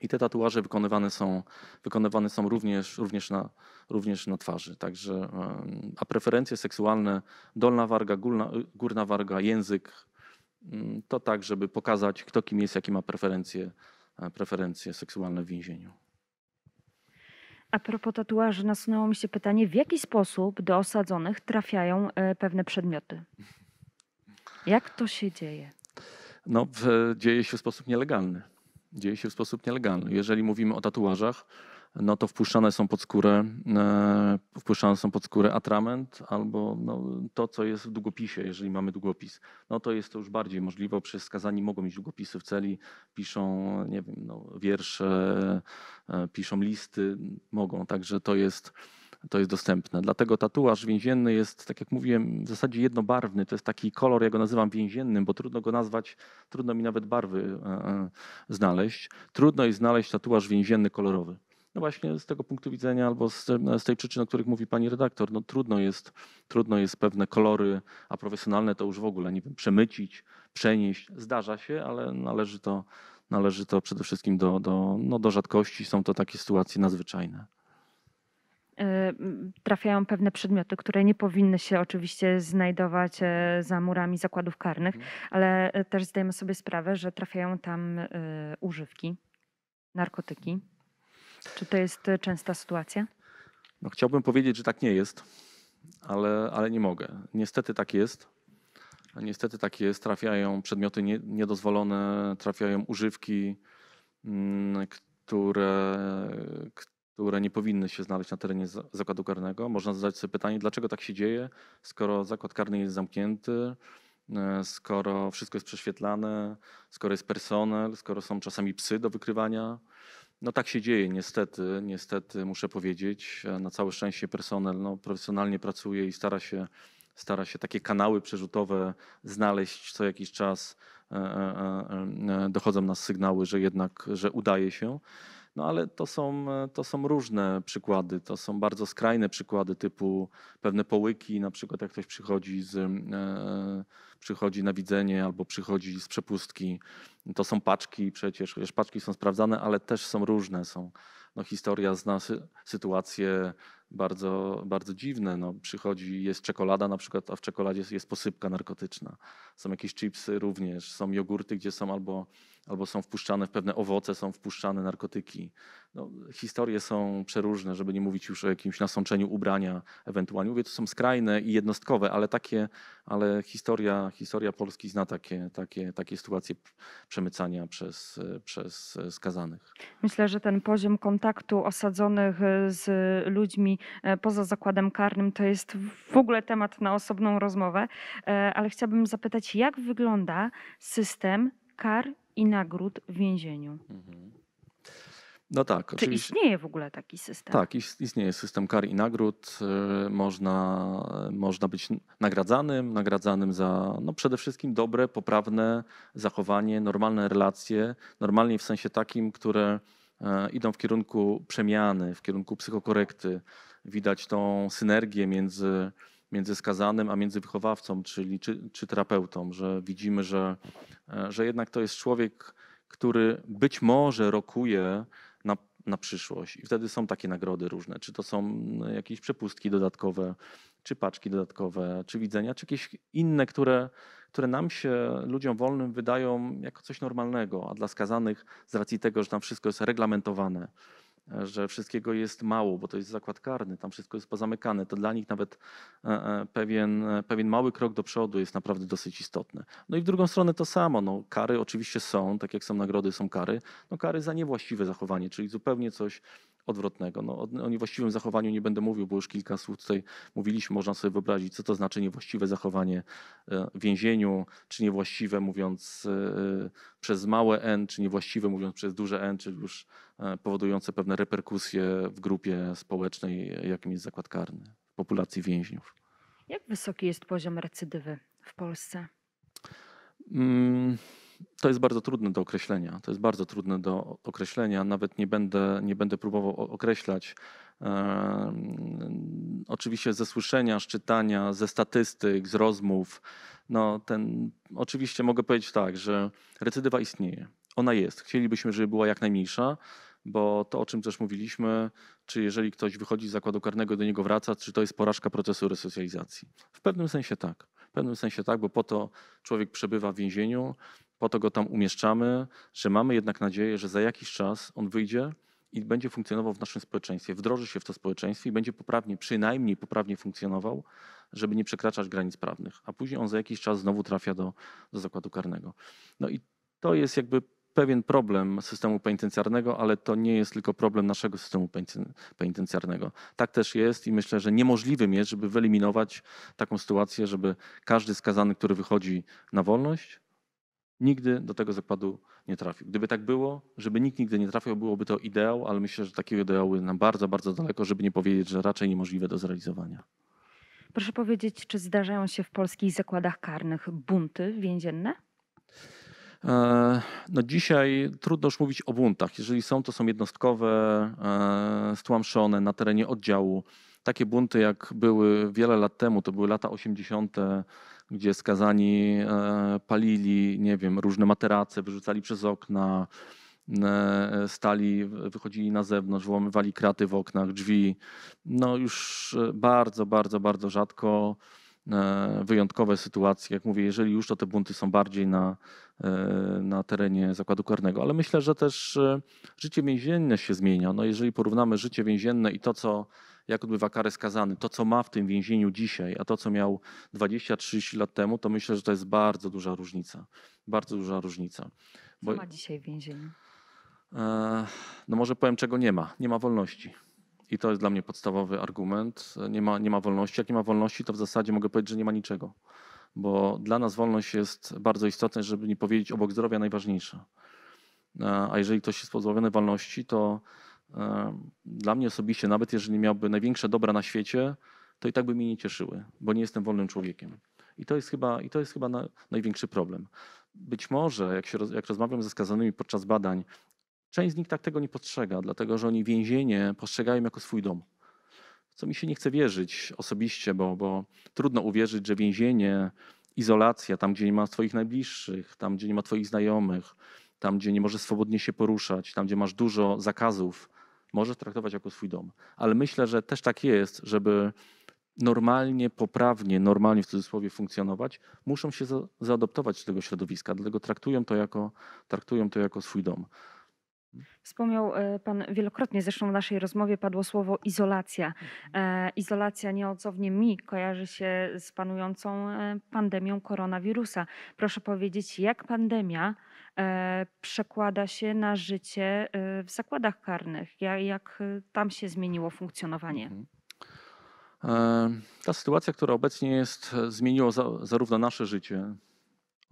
I te tatuaże wykonywane są, wykonywane są również, również, na, również na twarzy. Także, a preferencje seksualne, dolna warga, górna, górna warga, język, mm, to tak, żeby pokazać, kto kim jest, jakie ma preferencje, e, preferencje seksualne w więzieniu. A propos tatuaży, nasunęło mi się pytanie, w jaki sposób do osadzonych trafiają e, pewne przedmioty? Jak to się dzieje? No, dzieje się w sposób nielegalny dzieje się w sposób nielegalny. Jeżeli mówimy o tatuażach, no to wpuszczane są pod skórę, e, wpuszczane są pod skórę atrament albo no, to, co jest w długopisie, jeżeli mamy długopis. No to jest to już bardziej możliwe, Przez skazani mogą mieć długopisy w celi, piszą, nie wiem, no, wiersze, e, piszą listy, mogą, także to jest to jest dostępne. Dlatego tatuaż więzienny jest, tak jak mówiłem, w zasadzie jednobarwny. To jest taki kolor, ja go nazywam więziennym, bo trudno go nazwać, trudno mi nawet barwy e, e, znaleźć. Trudno jest znaleźć tatuaż więzienny kolorowy. No właśnie z tego punktu widzenia albo z, tej przyczyny, o których mówi pani redaktor, no trudno jest, trudno jest pewne kolory, a profesjonalne to już w ogóle, nie wiem, przemycić, przenieść. Zdarza się, ale należy to, należy to przede wszystkim do, do, no do rzadkości. Są to takie sytuacje nadzwyczajne. Y, trafiają pewne przedmioty, które nie powinny się oczywiście znajdować e, za murami zakładów karnych, mhm. ale e, też zdajemy sobie sprawę, że trafiają tam e, używki, narkotyki. Czy to jest częsta sytuacja? No, chciałbym powiedzieć, że tak nie jest, ale, ale nie mogę. Niestety tak jest. Niestety tak jest. Trafiają przedmioty nie, niedozwolone, trafiają używki, mm, które, które nie powinny się znaleźć na terenie zakładu karnego. Można zadać sobie pytanie, dlaczego tak się dzieje, skoro zakład karny jest zamknięty, e, skoro wszystko jest prześwietlane, skoro jest personel, skoro są czasami psy do wykrywania. No tak się dzieje, niestety, niestety muszę powiedzieć. E, na całe szczęście personel no, profesjonalnie pracuje i stara się, stara się takie kanały przerzutowe znaleźć co jakiś czas. E, dochodzą nas sygnały, że jednak, że udaje się. No ale to są, e, to są różne przykłady, to są bardzo skrajne przykłady typu pewne połyki, na przykład jak ktoś przychodzi, z, e, przychodzi na widzenie albo przychodzi z przepustki. To są paczki przecież, chociaż paczki są sprawdzane, ale też są różne. Są, no, historia zna sy sytuacje bardzo, bardzo dziwne. No, przychodzi, jest czekolada na przykład, a w czekoladzie jest, posypka narkotyczna. Są jakieś chipsy również, są jogurty, gdzie są albo, albo są wpuszczane w pewne owoce, są wpuszczane narkotyki. No, historie są przeróżne, żeby nie mówić już o jakimś nasączeniu ubrania ewentualnie. Mówię, to są skrajne i jednostkowe, ale takie, ale historia, historia Polski zna takie, takie, takie sytuacje przemycania przez, przez skazanych. Myślę, że ten poziom kontaktu osadzonych e, z ludźmi E, poza zakładem karnym, to jest w ogóle temat na osobną rozmowę, e, ale chciałabym zapytać, jak wygląda system kar i nagród w więzieniu? Mhm. No tak. Czy oczywiście. istnieje w ogóle taki system? Tak, istnieje system kar i nagród. E, można, można być nagradzanym, nagradzanym za no przede wszystkim dobre, poprawne zachowanie, normalne relacje, normalnie w sensie takim, które idą w kierunku przemiany, w kierunku psychokorekty, widać tą synergię między, między skazanym a między wychowawcą, czyli czy, czy terapeutą, że widzimy, że, e, że jednak to jest człowiek, który być może rokuje na, na przyszłość. I wtedy są takie nagrody różne. Czy to są no, jakieś przepustki dodatkowe, czy paczki dodatkowe, czy widzenia, czy jakieś inne, które, które nam się, ludziom wolnym, wydają jako coś normalnego, a dla skazanych z racji tego, że tam wszystko jest reglamentowane, że wszystkiego jest mało, bo to jest zakład karny, tam wszystko jest pozamykane. To dla nich nawet e, e, pewien, pewien mały krok do przodu jest naprawdę dosyć istotny. No i w drugą stronę to samo. No, kary oczywiście są, tak jak są nagrody, są kary. No, kary za niewłaściwe zachowanie, czyli zupełnie coś, odwrotnego. No, o niewłaściwym zachowaniu nie będę mówił, bo już kilka słów tutaj mówiliśmy. Można sobie wyobrazić, co to znaczy niewłaściwe zachowanie e, w więzieniu, czy niewłaściwe mówiąc e, przez małe N, czy niewłaściwe mówiąc przez duże N, czy już e, powodujące pewne reperkusje w grupie społecznej, jakim jest zakład karny, w populacji więźniów. Jak wysoki jest poziom recydywy w Polsce? Hmm. To jest bardzo trudne do określenia. To jest bardzo trudne do określenia. Nawet nie będę, nie będę próbował określać. Oczywiście ze słyszenia, z czytania, ze statystyk, z rozmów. No ten, oczywiście mogę powiedzieć tak, że recydywa istnieje. Ona jest. Chcielibyśmy, żeby była jak najmniejsza bo to, o czym też mówiliśmy, czy jeżeli ktoś wychodzi z zakładu karnego do niego wraca, czy to jest porażka procesu resocjalizacji? W pewnym sensie tak. W pewnym sensie tak, bo po to człowiek przebywa w więzieniu, po to go tam umieszczamy, że mamy jednak nadzieję, że za jakiś czas on wyjdzie i będzie funkcjonował w naszym społeczeństwie, wdroży się w to społeczeństwo i będzie poprawnie, przynajmniej poprawnie funkcjonował, żeby nie przekraczać granic prawnych. A później on za jakiś czas znowu trafia do, do zakładu karnego. No i to jest jakby pewien problem systemu penitencjarnego, ale to nie jest tylko problem naszego systemu penitencjarnego. Tak też jest i myślę, że niemożliwym jest, żeby wyeliminować taką sytuację, żeby każdy skazany, który wychodzi na wolność, nigdy do tego zakładu nie trafił. Gdyby tak było, żeby nikt nigdy nie trafił, byłoby to ideał, ale myślę, że takiego ideału nam bardzo, bardzo daleko, żeby nie powiedzieć, że raczej niemożliwe do zrealizowania. Proszę powiedzieć, czy zdarzają się w polskich zakładach karnych bunty więzienne? E, no dzisiaj trudno już mówić o buntach. Jeżeli są, to są jednostkowe, e, stłamszone na terenie oddziału. Takie bunty, jak były wiele lat temu, to były lata 80 gdzie skazani e, palili, nie wiem, różne materace, wyrzucali przez okna, e, stali, wychodzili na zewnątrz, wyłamywali kraty w oknach, drzwi. No już e, bardzo, bardzo, bardzo rzadko wyjątkowe sytuacje. Jak mówię, jeżeli już, to te bunty są bardziej na, na terenie zakładu karnego. Ale myślę, że też życie więzienne się zmienia. No jeżeli porównamy życie więzienne i to, co jak odbywa karę skazany, to co ma w tym więzieniu dzisiaj, a to co miał 20-30 lat temu, to myślę, że to jest bardzo duża różnica. Bardzo duża różnica. Bo... Co ma dzisiaj w więzieniu? E, no może powiem, czego nie ma. Nie ma wolności. I to jest dla mnie podstawowy argument. Nie ma, nie ma wolności. Jak nie ma wolności, to w zasadzie mogę powiedzieć, że nie ma niczego. Bo dla nas wolność jest bardzo istotna, żeby nie powiedzieć obok zdrowia najważniejsza. E, a jeżeli ktoś jest pozbawiony wolności, to dla mnie osobiście, nawet jeżeli miałby największe dobra na świecie, to i tak by mnie nie cieszyły, bo nie jestem wolnym człowiekiem. I to jest chyba, i to jest chyba na, największy problem. Być może, jak, się, jak rozmawiam ze skazanymi podczas badań, część z nich tak tego nie postrzega, dlatego że oni więzienie postrzegają jako swój dom. Co mi się nie chce wierzyć osobiście, bo, bo trudno uwierzyć, że więzienie, izolacja, tam gdzie nie ma swoich najbliższych, tam gdzie nie ma twoich znajomych, tam gdzie nie możesz swobodnie się poruszać, tam gdzie masz dużo zakazów, możesz traktować jako swój dom. Ale myślę, że też tak jest, żeby normalnie, poprawnie, normalnie w cudzysłowie funkcjonować, muszą się zaadoptować do tego środowiska, dlatego traktują to jako, traktują to jako swój dom. Wspomniał e, Pan wielokrotnie, zresztą w naszej rozmowie padło słowo izolacja. E, izolacja nieodzownie mi kojarzy się z panującą e, pandemią koronawirusa. Proszę powiedzieć, jak pandemia E, przekłada się na życie e, w zakładach karnych? Jak, e, tam się zmieniło funkcjonowanie? Mhm. Ta sytuacja, która obecnie jest, zmieniła zarówno nasze życie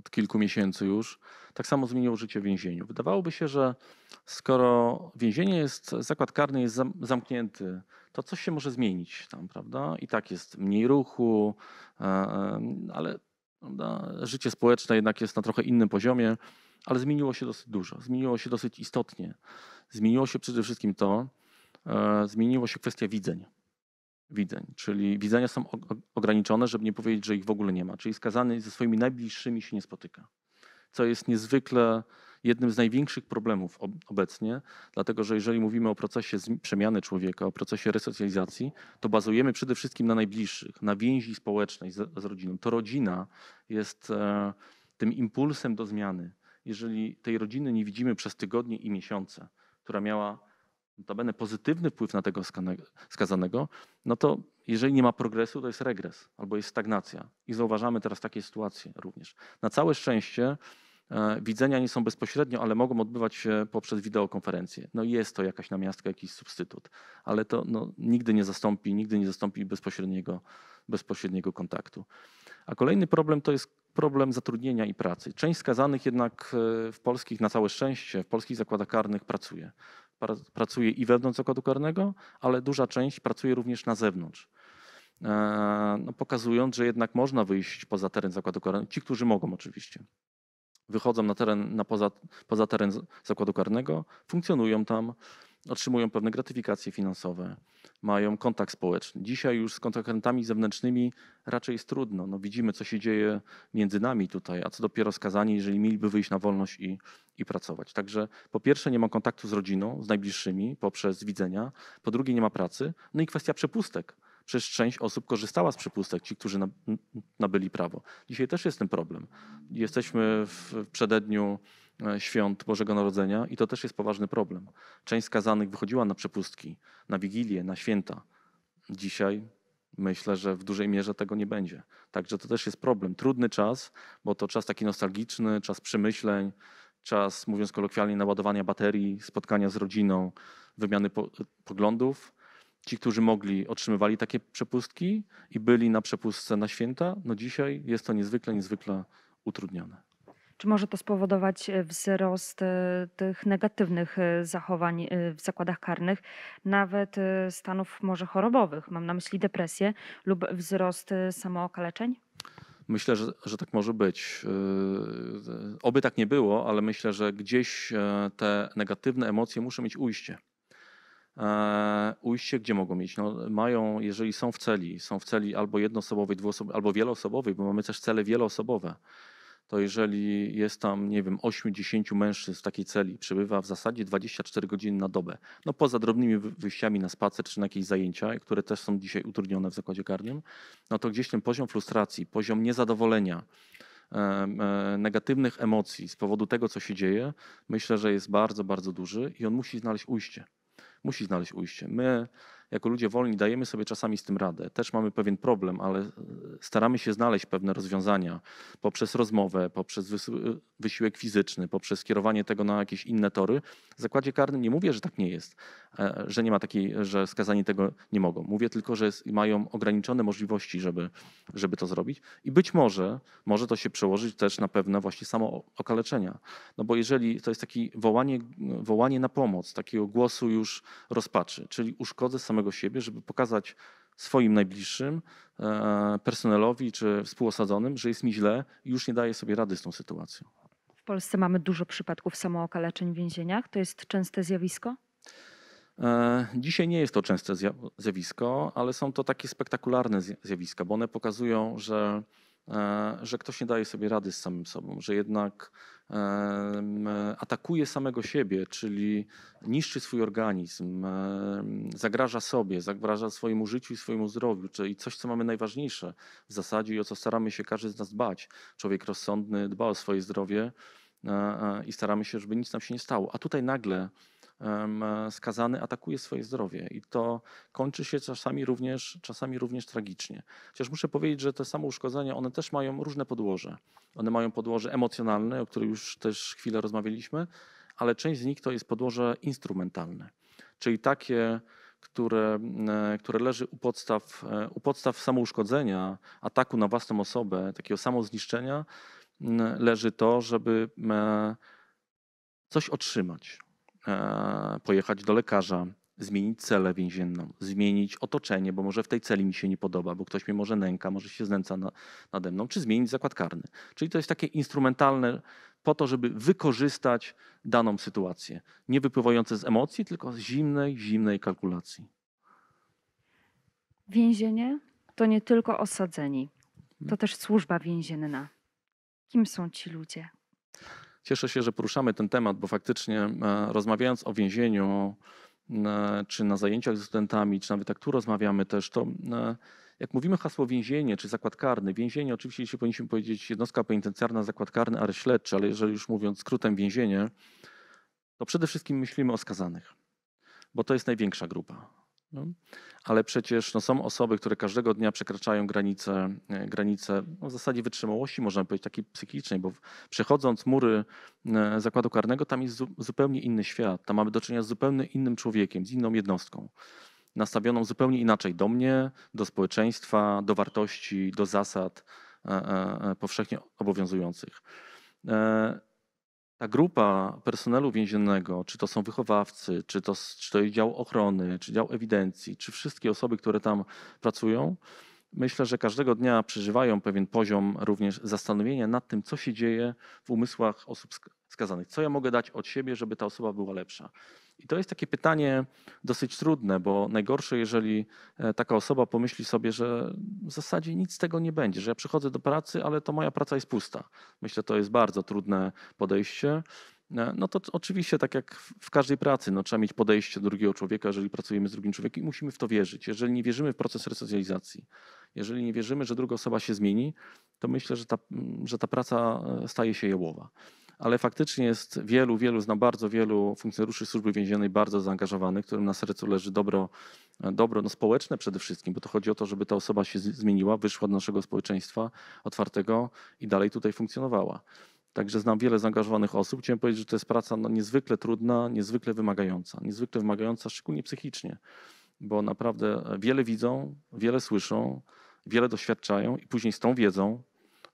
od kilku miesięcy już, tak samo zmieniło życie w więzieniu. Wydawałoby się, że skoro więzienie jest, zakład karny jest zamknięty, to coś się może zmienić tam, prawda? I tak jest mniej ruchu, ale życie społeczne jednak jest na trochę innym poziomie ale zmieniło się dosyć dużo, zmieniło się dosyć istotnie. Zmieniło się przede wszystkim to, e, zmieniło się kwestia widzeń. Widzeń, czyli widzenia są ograniczone, żeby nie powiedzieć, że ich w ogóle nie ma. Czyli skazany ze swoimi najbliższymi się nie spotyka, co jest niezwykle jednym z największych problemów obecnie, dlatego że jeżeli mówimy o procesie przemiany człowieka, o procesie resocjalizacji, to bazujemy przede wszystkim na najbliższych, na więzi społecznej z, rodziną. To rodzina jest e, tym impulsem do zmiany jeżeli tej rodziny nie widzimy przez tygodnie i miesiące, która miała notabene pozytywny wpływ na tego skazanego, no to jeżeli nie ma progresu, to jest regres albo jest stagnacja. I zauważamy teraz takie sytuacje również. Na całe szczęście e, widzenia nie są bezpośrednio, ale mogą odbywać się poprzez wideokonferencję. No jest to jakaś namiastka, jakiś substytut, ale to no, nigdy nie zastąpi, nigdy nie zastąpi bezpośredniego, bezpośredniego kontaktu. A kolejny problem to jest problem zatrudnienia i pracy. Część skazanych jednak e, w polskich, na całe szczęście, w polskich zakładach karnych pracuje. Pracuje i wewnątrz zakładu karnego, ale duża część pracuje również na zewnątrz. E, no, pokazując, że jednak można wyjść poza teren zakładu karnego. Ci, którzy mogą oczywiście. Wychodzą na teren, na poza, poza teren zakładu karnego, funkcjonują tam, otrzymują pewne gratyfikacje finansowe, mają kontakt społeczny. Dzisiaj już z kontrahentami zewnętrznymi raczej jest trudno. No widzimy, co się dzieje między nami tutaj, a co dopiero skazani, jeżeli mieliby wyjść na wolność i, i pracować. Także po pierwsze nie ma kontaktu z rodziną, z najbliższymi poprzez widzenia, po drugie nie ma pracy, no i kwestia przepustek. Przecież część osób korzystała z przepustek, ci, którzy nabyli prawo. Dzisiaj też jest ten problem. Jesteśmy w przededniu E, świąt Bożego Narodzenia i to też jest poważny problem. Część skazanych wychodziła na przepustki, na wigilię, na święta. Dzisiaj myślę, że w dużej mierze tego nie będzie. Także to też jest problem. Trudny czas, bo to czas taki nostalgiczny, czas przemyśleń, czas, mówiąc kolokwialnie, naładowania baterii, spotkania z rodziną, wymiany po poglądów. Ci, którzy mogli, otrzymywali takie przepustki i byli na przepustce na święta, no dzisiaj jest to niezwykle, niezwykle utrudnione. Czy może to spowodować e, wzrost e, tych negatywnych e, zachowań w zakładach karnych, nawet stanów może chorobowych, mam na myśli depresję lub wzrost samookaleczeń? Myślę, że, że tak może być. Oby tak nie było, ale myślę, że gdzieś te negatywne emocje muszą mieć ujście. Ujście gdzie mogą mieć? No, mają, jeżeli są w celi, są w celi albo jednoosobowej, dwuosobowej, albo wieloosobowej, bo mamy też cele wieloosobowe to jeżeli jest tam, nie wiem, 8-10 mężczyzn w takiej celi, przebywa w zasadzie 24 godziny na dobę, no poza drobnymi wyjściami na spacer czy na jakieś zajęcia, które też są dzisiaj utrudnione w zakładzie karnym, no to gdzieś ten poziom frustracji, poziom niezadowolenia, e, negatywnych emocji z powodu tego, co się dzieje, myślę, że jest bardzo, bardzo duży i on musi znaleźć ujście. Musi znaleźć ujście. My jako ludzie wolni dajemy sobie czasami z tym radę. Też mamy pewien problem, ale e, staramy się znaleźć pewne rozwiązania poprzez rozmowę, poprzez e, wysiłek fizyczny, poprzez kierowanie tego na jakieś inne tory. W zakładzie karnym nie mówię, że tak nie jest, e, że nie ma takiej, że skazani tego nie mogą. Mówię tylko, że mają ograniczone możliwości, żeby, żeby to zrobić i być może może to się przełożyć też na pewne właśnie samo okaleczenia. No bo jeżeli to jest takie wołanie, wołanie na pomoc, takiego głosu już rozpaczy, czyli uszkodzę samego samego siebie, żeby pokazać swoim najbliższym, e, personelowi czy współosadzonym, że jest mi źle i już nie daję sobie rady z tą sytuacją. W Polsce mamy dużo przypadków samookaleczeń w więzieniach. To jest częste zjawisko? E, dzisiaj nie jest to częste zjawisko, ale są to takie spektakularne zjawiska, bo one pokazują, że E, że ktoś nie daje sobie rady z samym sobą, że jednak e, atakuje samego siebie, czyli niszczy swój organizm, e, zagraża sobie, zagraża swojemu życiu i swojemu zdrowiu, czyli coś, co mamy najważniejsze w zasadzie i o co staramy się każdy z nas dbać. Człowiek rozsądny dba o swoje zdrowie i staramy się, żeby nic nam się nie stało. A tutaj nagle skazany atakuje swoje zdrowie i to kończy się czasami również, czasami również tragicznie. Chociaż muszę powiedzieć, że te samo uszkodzenia, one też mają różne podłoże. One mają podłoże emocjonalne, o którym już też chwilę rozmawialiśmy, ale część z nich to jest podłoże instrumentalne, czyli takie które, e, które leży u podstaw, e, u podstaw samouszkodzenia, ataku na własną osobę, takiego samozniszczenia, leży to, żeby e, coś otrzymać. E, pojechać do lekarza, zmienić celę więzienną, zmienić otoczenie, bo może w tej celi mi się nie podoba, bo ktoś mnie może nęka, może się znęca na, nade mną, czy zmienić zakład karny. Czyli to jest takie instrumentalne po to, żeby wykorzystać daną sytuację. Nie wypływające z emocji, tylko z zimnej, zimnej kalkulacji. Więzienie to nie tylko osadzeni, to też służba więzienna. Kim są ci ludzie? Cieszę się, że poruszamy ten temat, bo faktycznie e, rozmawiając o więzieniu, e, czy na zajęciach ze studentami, czy nawet tak tu rozmawiamy też, to e, jak mówimy hasło więzienie czy zakład karny, więzienie oczywiście jeśli powinniśmy powiedzieć jednostka penitencjarna, zakład karny, areszt śledczy, ale jeżeli już mówiąc skrótem więzienie, to przede wszystkim myślimy o skazanych, bo to jest największa grupa. No. Ale przecież no, są osoby, które każdego dnia przekraczają granice, e, granice no, w zasadzie wytrzymałości, można powiedzieć, takiej psychicznej, bo przechodząc mury e, zakładu karnego, tam jest zupełnie inny świat. Tam mamy do czynienia z zupełnie innym człowiekiem, z inną jednostką, nastawioną zupełnie inaczej do mnie, do społeczeństwa, do wartości, do zasad e, powszechnie obowiązujących ta grupa personelu więziennego, czy to są wychowawcy, czy to, czy to dział ochrony, czy dział ewidencji, czy wszystkie osoby, które tam pracują, myślę, że każdego dnia przeżywają pewien poziom również zastanowienia nad tym, co się dzieje w umysłach osób skazanych. Co ja mogę dać od siebie, żeby ta osoba była lepsza? I to jest takie pytanie dosyć trudne, bo najgorsze, jeżeli e, taka osoba pomyśli sobie, że w zasadzie nic z tego nie będzie, że ja przychodzę do pracy, ale to moja praca jest pusta. Myślę, to jest bardzo trudne podejście. E, no to oczywiście, tak jak w każdej pracy, no, trzeba mieć podejście do drugiego człowieka, jeżeli pracujemy z drugim człowiekiem i musimy w to wierzyć. Jeżeli nie wierzymy w proces resocjalizacji, jeżeli nie wierzymy, że druga osoba się zmieni, to myślę, że ta, że ta praca e, staje się jełowa ale faktycznie jest wielu, wielu, znam bardzo wielu funkcjonariuszy służby więziennej bardzo zaangażowanych, którym na sercu leży dobro, e, dobro no społeczne przede wszystkim, bo to chodzi o to, żeby ta osoba się zmieniła, wyszła do naszego społeczeństwa otwartego i dalej tutaj funkcjonowała. Także znam wiele zaangażowanych osób. Chciałem powiedzieć, że to jest praca no, niezwykle trudna, niezwykle wymagająca. Niezwykle wymagająca, szczególnie psychicznie, bo naprawdę e, wiele widzą, wiele słyszą, wiele doświadczają i później z tą wiedzą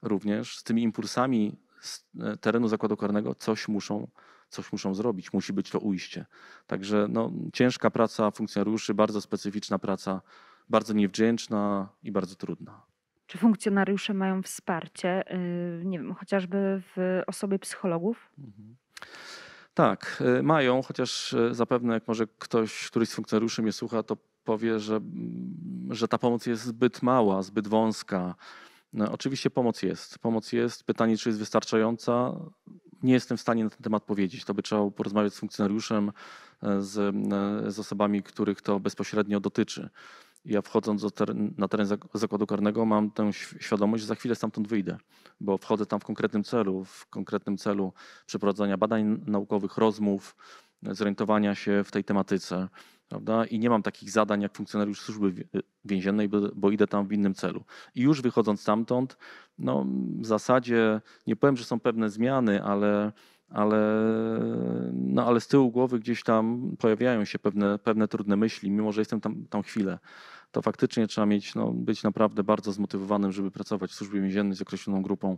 również, z tymi impulsami z e, terenu zakładu karnego coś muszą, coś muszą zrobić, musi być to ujście. Także no, ciężka praca funkcjonariuszy, bardzo specyficzna praca, bardzo niewdzięczna i bardzo trudna. Czy funkcjonariusze mają wsparcie, y, nie wiem, chociażby w osobie psychologów? Mhm. Tak, y, mają, chociaż y, zapewne jak może ktoś, któryś z funkcjonariuszy mnie słucha, to powie, że, mm, że ta pomoc jest zbyt mała, zbyt wąska no, oczywiście pomoc jest. Pomoc jest. Pytanie, czy jest wystarczająca? Nie jestem w stanie na ten temat powiedzieć. To by trzeba porozmawiać z funkcjonariuszem, e, z, e, z osobami, których to bezpośrednio dotyczy. Ja wchodząc teren, na teren zakładu karnego mam tę świadomość, że za chwilę stamtąd wyjdę, bo wchodzę tam w konkretnym celu, w konkretnym celu przeprowadzania badań naukowych, rozmów, e, zorientowania się w tej tematyce. Prawda? I nie mam takich zadań jak funkcjonariusz służby więziennej, bo, bo idę tam w innym celu. I już wychodząc stamtąd, no, w zasadzie nie powiem, że są pewne zmiany, ale ale, no, ale z tyłu głowy gdzieś tam pojawiają się pewne, pewne trudne myśli, mimo że jestem tam, tam chwilę. To faktycznie trzeba mieć, no, być naprawdę bardzo zmotywowanym, żeby pracować w służbie więziennej z określoną grupą,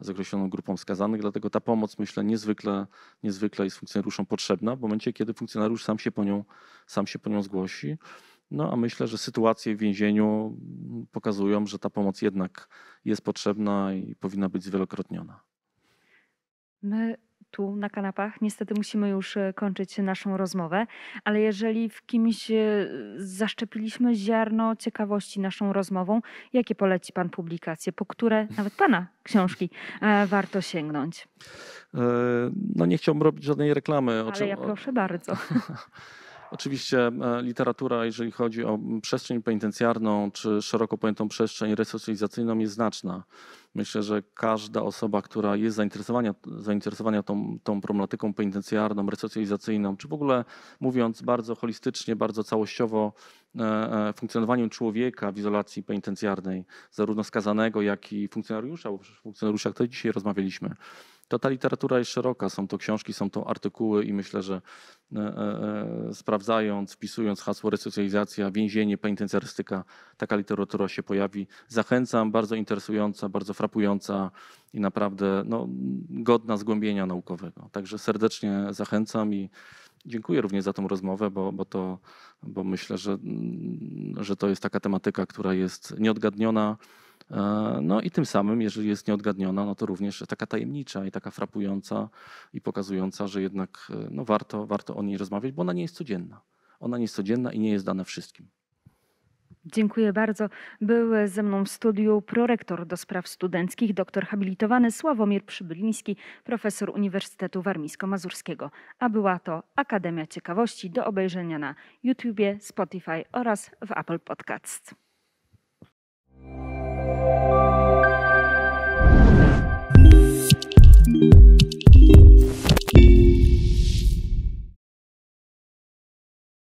z określoną grupą skazanych. Dlatego ta pomoc, myślę, niezwykle, niezwykle jest funkcjonariuszom potrzebna w momencie, kiedy funkcjonariusz sam się po nią, sam się po nią zgłosi. No a myślę, że sytuacje w więzieniu pokazują, że ta pomoc jednak jest potrzebna i powinna być zwielokrotniona. My tu na kanapach. Niestety musimy już e, kończyć naszą rozmowę, ale jeżeli w kimś e, zaszczepiliśmy ziarno ciekawości naszą rozmową, jakie poleci Pan publikacje, po które nawet Pana książki e, warto sięgnąć? No nie chciałbym robić żadnej reklamy. ale czym... ja proszę bardzo. Oczywiście e, literatura, jeżeli chodzi o przestrzeń penitencjarną czy szeroko pojętą przestrzeń resocjalizacyjną jest znaczna. Myślę, że każda osoba, która jest zainteresowana, zainteresowana tą, tą problematyką penitencjarną, resocjalizacyjną, czy w ogóle mówiąc bardzo holistycznie, bardzo całościowo e, e, funkcjonowaniem człowieka w izolacji penitencjarnej, zarówno skazanego, jak i funkcjonariusza, bo o jak to dzisiaj rozmawialiśmy to ta literatura jest szeroka. Są to książki, są to artykuły i myślę, że e, e, e, sprawdzając, wpisując hasło resocjalizacja, więzienie, penitencjarystyka, taka literatura się pojawi. Zachęcam, bardzo interesująca, bardzo frapująca i naprawdę no, godna zgłębienia naukowego. Także serdecznie zachęcam i dziękuję również za tą rozmowę, bo, bo, to, bo myślę, że, że to jest taka tematyka, która jest nieodgadniona. E, no i tym samym, jeżeli jest nieodgadniona, no to również taka tajemnicza i taka frapująca i pokazująca, że jednak e, no warto, warto o niej rozmawiać, bo ona nie jest codzienna. Ona nie jest codzienna i nie jest dana wszystkim. Dziękuję bardzo. Był ze mną w studiu prorektor do spraw studenckich, doktor habilitowany Sławomir Przybyliński, profesor Uniwersytetu Warmińsko-Mazurskiego. A była to Akademia Ciekawości do obejrzenia na YouTubie, Spotify oraz w Apple Podcasts.